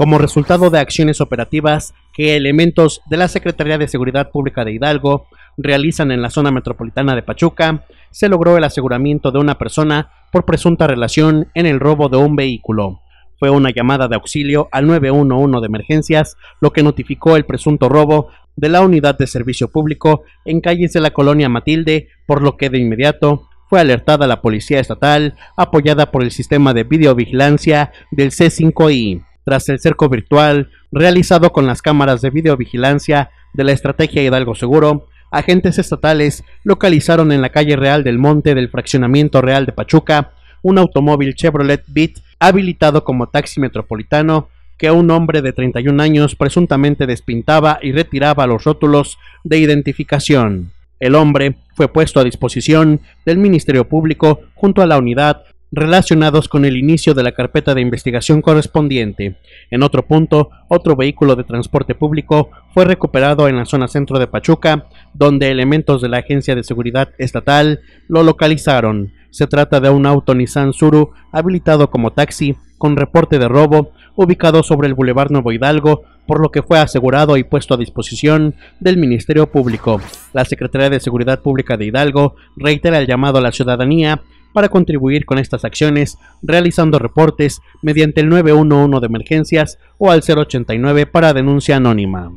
como resultado de acciones operativas que elementos de la Secretaría de Seguridad Pública de Hidalgo realizan en la zona metropolitana de Pachuca, se logró el aseguramiento de una persona por presunta relación en el robo de un vehículo. Fue una llamada de auxilio al 911 de emergencias, lo que notificó el presunto robo de la unidad de servicio público en calles de la colonia Matilde, por lo que de inmediato fue alertada la policía estatal, apoyada por el sistema de videovigilancia del C5I tras el cerco virtual realizado con las cámaras de videovigilancia de la estrategia Hidalgo Seguro, agentes estatales localizaron en la calle Real del Monte del fraccionamiento Real de Pachuca un automóvil Chevrolet Beat habilitado como taxi metropolitano que un hombre de 31 años presuntamente despintaba y retiraba los rótulos de identificación. El hombre fue puesto a disposición del Ministerio Público junto a la unidad relacionados con el inicio de la carpeta de investigación correspondiente. En otro punto, otro vehículo de transporte público fue recuperado en la zona centro de Pachuca, donde elementos de la Agencia de Seguridad Estatal lo localizaron. Se trata de un auto Nissan Suru habilitado como taxi con reporte de robo ubicado sobre el Boulevard Nuevo Hidalgo, por lo que fue asegurado y puesto a disposición del Ministerio Público. La Secretaría de Seguridad Pública de Hidalgo reitera el llamado a la ciudadanía para contribuir con estas acciones, realizando reportes mediante el 911 de emergencias o al 089 para denuncia anónima.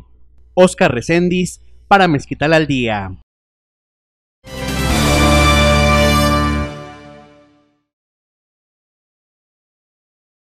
Oscar Recendis para Mezquital al Día.